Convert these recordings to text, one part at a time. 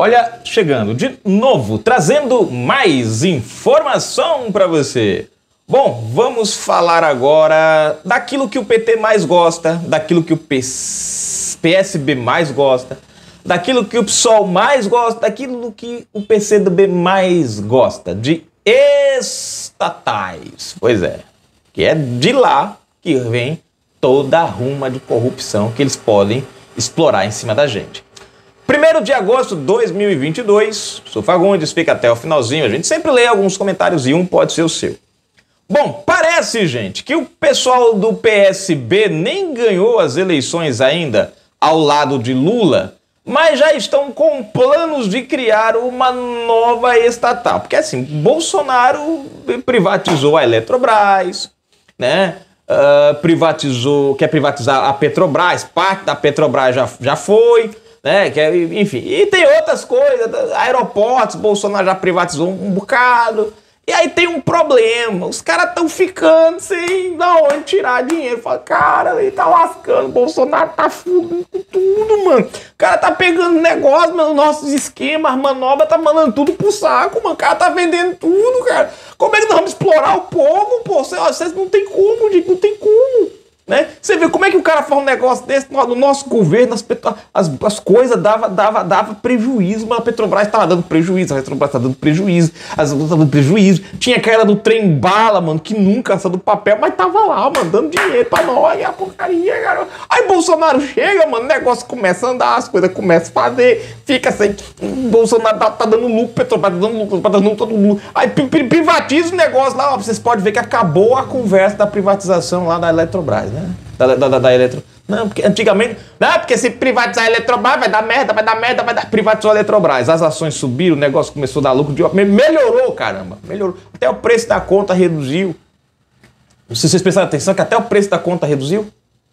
Olha, chegando de novo, trazendo mais informação para você. Bom, vamos falar agora daquilo que o PT mais gosta, daquilo que o PSB mais gosta, daquilo que o PSOL mais gosta, daquilo que o PCdoB mais gosta, de estatais. Pois é, que é de lá que vem toda a ruma de corrupção que eles podem explorar em cima da gente. 1 de agosto de 2022, sou Fagundes, fica até o finalzinho. A gente sempre lê alguns comentários e um pode ser o seu. Bom, parece, gente, que o pessoal do PSB nem ganhou as eleições ainda ao lado de Lula, mas já estão com planos de criar uma nova estatal. Porque assim, Bolsonaro privatizou a Eletrobras, né? Uh, privatizou, quer privatizar a Petrobras, parte da Petrobras já, já foi né? Que é, enfim, e tem outras coisas, aeroportos, Bolsonaro já privatizou um bocado. E aí tem um problema, os caras estão ficando sem de onde tirar dinheiro. Fala, cara, ele tá lascando, Bolsonaro tá fudindo tudo, mano. O cara tá pegando negócio, mano, nossos esquemas, manobra, tá mandando tudo pro saco, mano. O cara tá vendendo tudo, cara. Como é que nós vamos explorar o povo, pô? Vocês não tem como, gente, não tem como. Né? Você vê como é que o cara faz um negócio desse no nosso governo, as, as, as coisas dava, dava, dava prejuízo, mas a Petrobras estava dando prejuízo, a Petrobras estava tá dando prejuízo, as outras dando prejuízo. Tinha aquela do trem bala, mano, que nunca saiu do papel, mas tava lá, mandando dinheiro pra nós, a porcaria, garoto. Aí Bolsonaro chega, mano, o negócio começa a andar, as coisas começam a fazer, fica assim, Bolsonaro tá, tá dando lucro, Petrobras tá dando lucro, tá dando lucro, todo lucro. Aí privatiza o negócio lá, ó, vocês podem ver que acabou a conversa da privatização lá da Eletrobras, né? né? Da, da, da, da eletro... Não, porque antigamente. não porque se privatizar a Eletrobras vai dar merda, vai dar merda, vai dar. Privatizou a Eletrobras. As ações subiram, o negócio começou a dar lucro. De... Melhorou, caramba. Melhorou. Até o preço da conta reduziu. Se vocês prestaram atenção que até o preço da conta reduziu?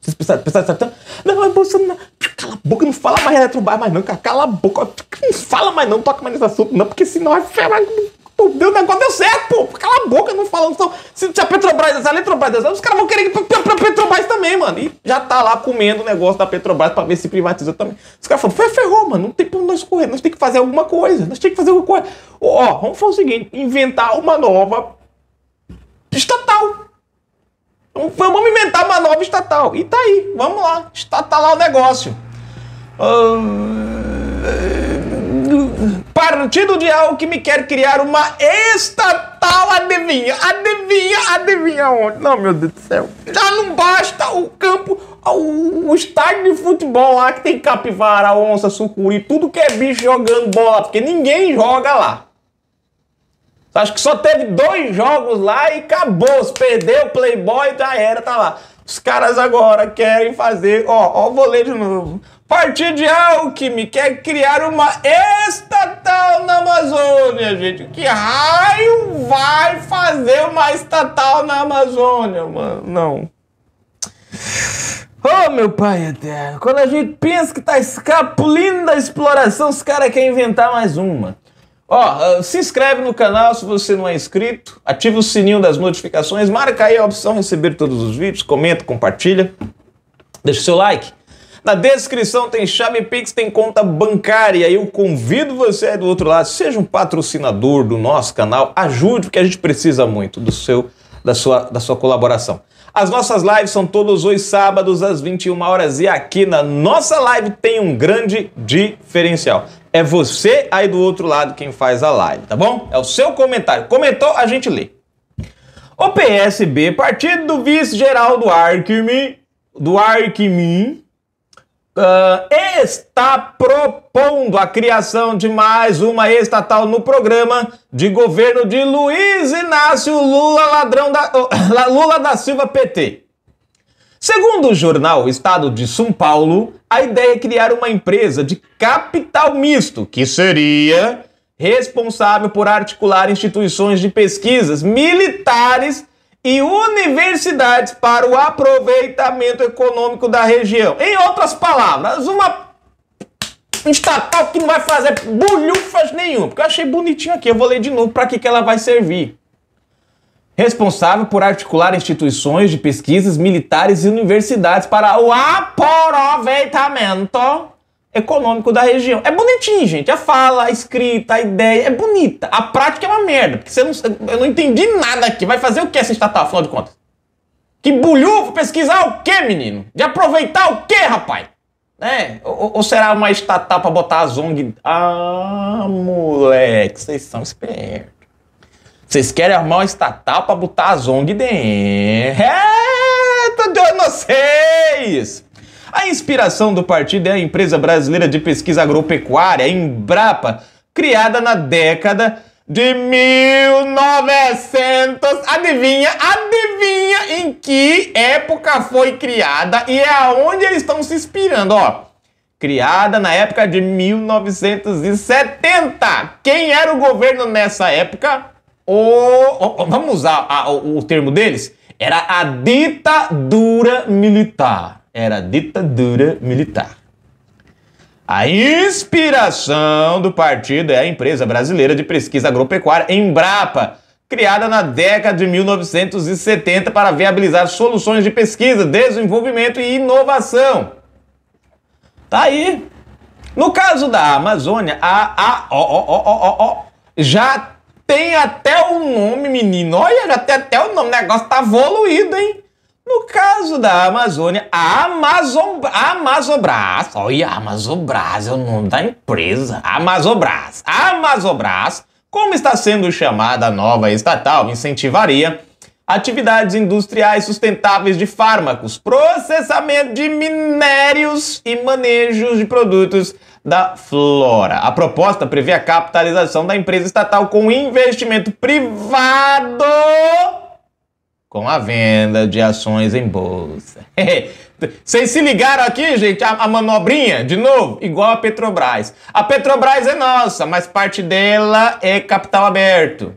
Vocês prestaram, prestaram atenção? Não, é Bolsonaro. Cala a boca, não fala mais Eletrobras mais não, cara. Cala a boca. Não fala mais não, toca mais nesse assunto não, porque senão é Pô, deu, o negócio deu certo, pô. Cala a boca, não falando. Então, se, se a Petrobras, se a Eletrobras, os caras vão querer ir pra, pra, pra, Petrobras também, mano. E já tá lá comendo o negócio da Petrobras pra ver se privatiza também. Os caras falam, ferrou, mano. Não tem pra nós correr. Nós tem que fazer alguma coisa. Nós tem que fazer alguma coisa. Ó, ó, vamos fazer o seguinte: inventar uma nova estatal. Vamos inventar uma nova estatal. E tá aí, vamos lá. Estatal lá o negócio. Uh... Partido de Alckmin quer criar uma estatal, adivinha, adivinha, adivinha onde? Não, meu Deus do céu. Já não basta o campo, o, o estádio de futebol lá que tem capivara, onça, sucuri, tudo que é bicho jogando bola, porque ninguém joga lá. Acho que só teve dois jogos lá e acabou. Se perdeu o Playboy, já era, tá lá. Os caras agora querem fazer, ó, ó o voleio de novo. Partido Alckmin quer criar uma estatal na Amazônia, gente. Que raio vai fazer uma estatal na Amazônia, mano? Não. Oh, meu pai eterno, quando a gente pensa que tá escapulindo da exploração, os caras querem inventar mais uma. Ó, oh, se inscreve no canal se você não é inscrito, ativa o sininho das notificações, marca aí a opção receber todos os vídeos, comenta, compartilha, deixa o seu like. Na descrição tem chave Pix, tem conta bancária. Eu convido você aí do outro lado, seja um patrocinador do nosso canal, ajude, porque a gente precisa muito do seu, da, sua, da sua colaboração. As nossas lives são todos os sábados às 21 horas e aqui na nossa live tem um grande diferencial. É você aí do outro lado quem faz a live, tá bom? É o seu comentário. Comentou, a gente lê. O PSB, partido do vice-geral do Arquim, do Arquimim, uh, está propondo a criação de mais uma estatal no programa de governo de Luiz Inácio Lula, ladrão da, uh, Lula da Silva PT. Segundo o jornal Estado de São Paulo, a ideia é criar uma empresa de capital misto, que seria responsável por articular instituições de pesquisas militares e universidades para o aproveitamento econômico da região. Em outras palavras, uma estatal que não vai fazer bulhufas nenhuma, porque eu achei bonitinho aqui, eu vou ler de novo para que, que ela vai servir. Responsável por articular instituições de pesquisas militares e universidades para o aproveitamento econômico da região. É bonitinho, gente. A fala, a escrita, a ideia é bonita. A prática é uma merda. Porque você não, eu não entendi nada aqui. Vai fazer o que essa estatal, afinal de contas? Que bulhufo pesquisar o quê, menino? De aproveitar o quê, rapaz? É, ou, ou será uma estatal para botar a Zong? Ah, moleque, vocês são espertos. Vocês querem armar uma estatal para botar a Zong dentro. É, tô de olho vocês! A inspiração do partido é a empresa brasileira de pesquisa agropecuária, Embrapa, criada na década de 1900. Adivinha, adivinha em que época foi criada e é aonde eles estão se inspirando, ó. Criada na época de 1970. Quem era o governo nessa época? O, vamos usar o termo deles? Era a ditadura militar era a ditadura militar. A inspiração do partido é a empresa brasileira de pesquisa agropecuária Embrapa, criada na década de 1970 para viabilizar soluções de pesquisa, desenvolvimento e inovação. Tá aí. No caso da Amazônia, a, a o, o, o, já tem até o nome, menino. Olha, já tem até o nome. O negócio tá evoluído, hein? No caso da Amazônia, a Amazon, Amazobras, olha, Amazobras é o nome da empresa, Amazobras, a Amazobras, como está sendo chamada a nova estatal, incentivaria atividades industriais sustentáveis de fármacos, processamento de minérios e manejos de produtos da flora. A proposta prevê a capitalização da empresa estatal com investimento privado com a venda de ações em bolsa. Vocês se ligaram aqui, gente? A, a, manobrinha, de novo, igual a Petrobras. A Petrobras é nossa, mas parte dela é capital aberto.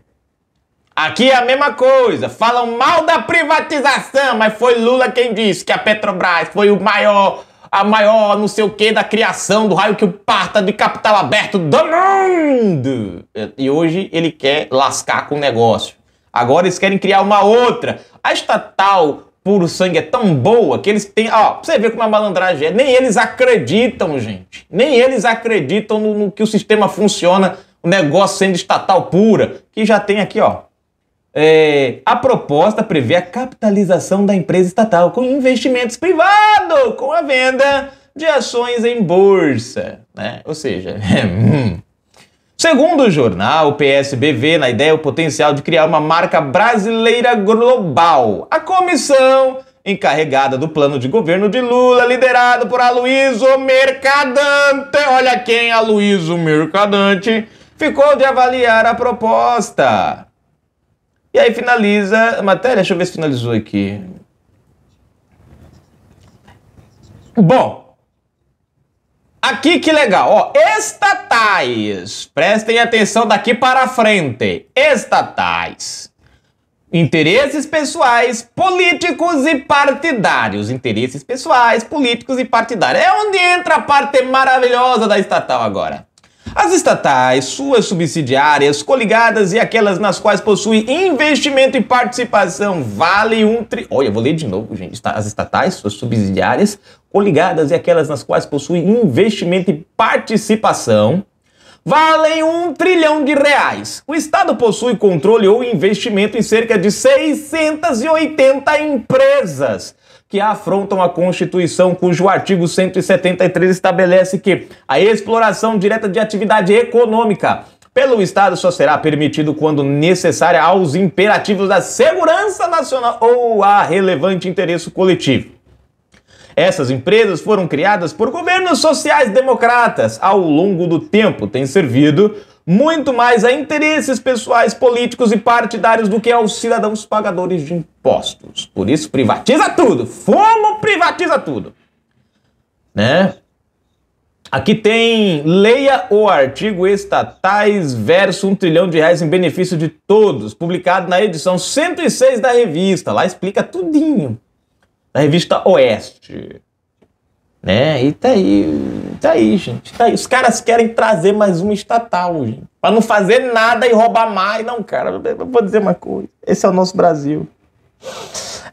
Aqui é a mesma coisa. Falam mal da privatização, mas foi Lula quem disse que a Petrobras foi o maior, a maior não sei o que da criação do raio que o parta de capital aberto do mundo. E hoje ele quer lascar com o negócio. Agora eles querem criar uma outra. A estatal puro sangue é tão boa que eles têm. Ó, pra você ver como a malandragem é. Nem eles acreditam, gente. Nem eles acreditam no, no que o sistema funciona, o negócio sendo estatal pura. Que já tem aqui, ó. É, a proposta prevê a capitalização da empresa estatal com investimentos privados, com a venda de ações em bolsa. Né? Ou seja, hum, Segundo o jornal, o PSB vê na ideia o potencial de criar uma marca brasileira global. A comissão encarregada do plano de governo de Lula, liderado por Aloysio Mercadante, olha quem, Aloysio Mercadante, ficou de avaliar a proposta. E aí finaliza a matéria, deixa eu ver se finalizou aqui. Bom, Aqui que legal, ó, estatais. Prestem atenção daqui para frente. Estatais. Interesses pessoais, políticos e partidários. Interesses pessoais, políticos e partidários. É onde entra a parte maravilhosa da estatal agora. As estatais, suas subsidiárias, coligadas e aquelas nas quais possui investimento e participação vale um tri... Olha, vou ler de novo, gente. As estatais, suas subsidiárias, coligadas e aquelas nas quais possui investimento e participação valem um trilhão de reais. O Estado possui controle ou investimento em cerca de 680 empresas que afrontam a Constituição, cujo artigo 173 estabelece que a exploração direta de atividade econômica pelo Estado só será permitido quando necessária aos imperativos da segurança nacional ou a relevante interesse coletivo. Essas empresas foram criadas por governos sociais-democratas ao longo do tempo, têm servido muito mais a interesses pessoais, políticos e partidários do que aos cidadãos pagadores de impostos. Por isso, privatiza tudo! Fumo privatiza tudo! Né? Aqui tem leia o artigo Estatais versus um trilhão de reais em benefício de todos, publicado na edição 106 da revista. Lá explica tudinho da revista Oeste. Né? E tá aí, tá aí, gente. Tá aí. Os caras querem trazer mais uma estatal, gente. Pra não fazer nada e roubar mais. Não, cara, eu vou dizer uma coisa. Esse é o nosso Brasil.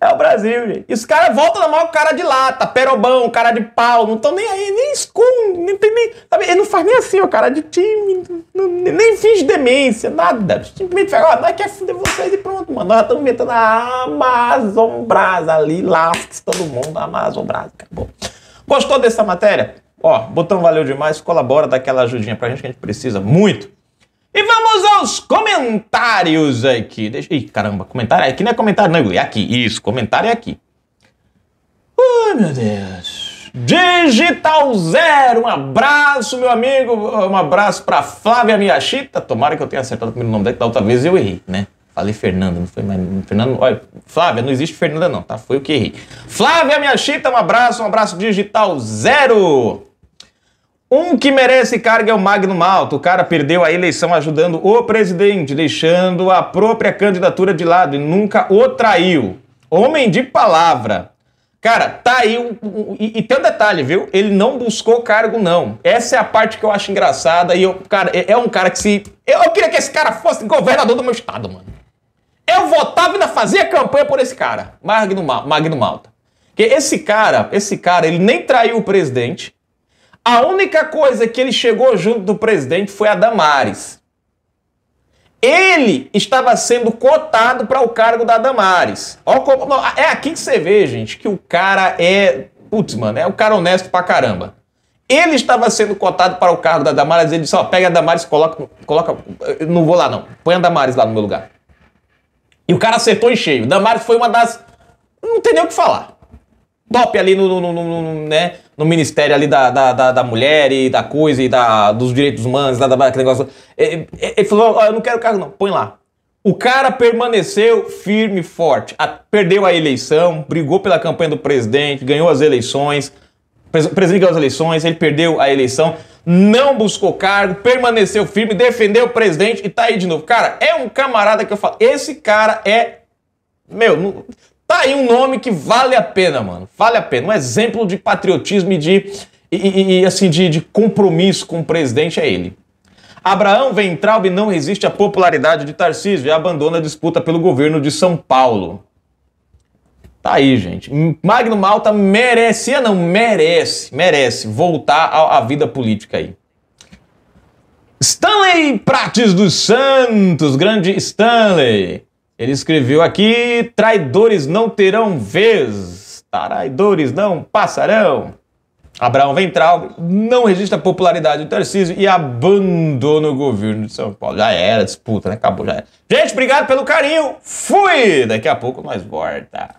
É o Brasil, gente. E os caras voltam na maior cara de lata, perobão, cara de pau, não estão nem aí, nem esconde, nem tem nem. Sabe? Ele não faz nem assim, ó, cara de time, não, nem finge demência, nada. Simplesmente fala, ó, nós queremos fuder vocês e pronto, mano. Nós estamos inventando a Amazon Brasa ali, lasque todo mundo, Amazon Brasa, acabou. Gostou dessa matéria? Ó, botão valeu demais, colabora, dá aquela ajudinha pra gente que a gente precisa muito. E vamos aos comentários aqui. Deixa... Ih, caramba, comentário é aqui não é comentário, não. É aqui, isso, comentário é aqui. Ai, meu Deus. Digital Zero, um abraço, meu amigo. Um abraço pra Flávia Miyashita. Tomara que eu tenha acertado o primeiro nome dela, da outra vez eu errei, né? Falei Fernanda, não foi mais. Fernando, olha, Flávia, não existe Fernanda, não, tá? Foi o que errei. Flávia Miyashita, um abraço, um abraço Digital Zero. Um que merece carga é o Magno Malta. O cara perdeu a eleição ajudando o presidente, deixando a própria candidatura de lado e nunca o traiu. Homem de palavra. Cara, tá aí. Um, um, e, e tem um detalhe, viu? Ele não buscou cargo, não. Essa é a parte que eu acho engraçada. E eu, cara, é, é um cara que se. Eu, eu, queria que esse cara fosse governador do meu estado, mano. Eu votava e ainda fazia campanha por esse cara, Magno, Magno Malta. Porque esse cara, esse cara, ele nem traiu o presidente a única coisa que ele chegou junto do presidente foi a Damares. Ele estava sendo cotado para o cargo da Damares. É aqui que você vê, gente, que o cara é. Putz, mano, é um cara honesto pra caramba. Ele estava sendo cotado para o cargo da Damares. Ele disse: Ó, pega a Damares, coloca. coloca eh, não vou lá, não. Põe a Damares lá no meu lugar. E o cara acertou em cheio. Damares foi uma das. Não tem nem o que falar. Top ali no. no, no, no né? no Ministério ali da, da, da, da, mulher e da coisa e da, dos direitos humanos, da, da, aquele negócio. É, é, ele, falou: oh, eu não quero cargo, não, põe lá. O cara permaneceu firme e forte. A, perdeu a eleição, brigou pela campanha do presidente, ganhou as eleições. O presidente ganhou as eleições, ele perdeu a eleição, não buscou cargo, permaneceu firme, defendeu o presidente e tá aí de novo. Cara, é um camarada que eu falo. Esse cara é. Meu, não, Tá aí um nome que vale a pena, mano. Vale a pena. Um exemplo de patriotismo e de e, e, e assim de, de, compromisso com o presidente é ele. Abraão Ventralb não resiste à popularidade de Tarcísio e abandona a disputa pelo governo de São Paulo. Tá aí, gente. Magno Malta merecia, ah, não, merece, merece voltar à vida política aí. Stanley Prates dos Santos, grande Stanley. Ele escreveu aqui: traidores não terão vez, traidores não passarão. Abraão Ventral não registra a popularidade do Tarcísio e abandona o governo de São Paulo. Já era, disputa, né? Acabou, já era. Gente, obrigado pelo carinho. Fui! Daqui a pouco nós volta.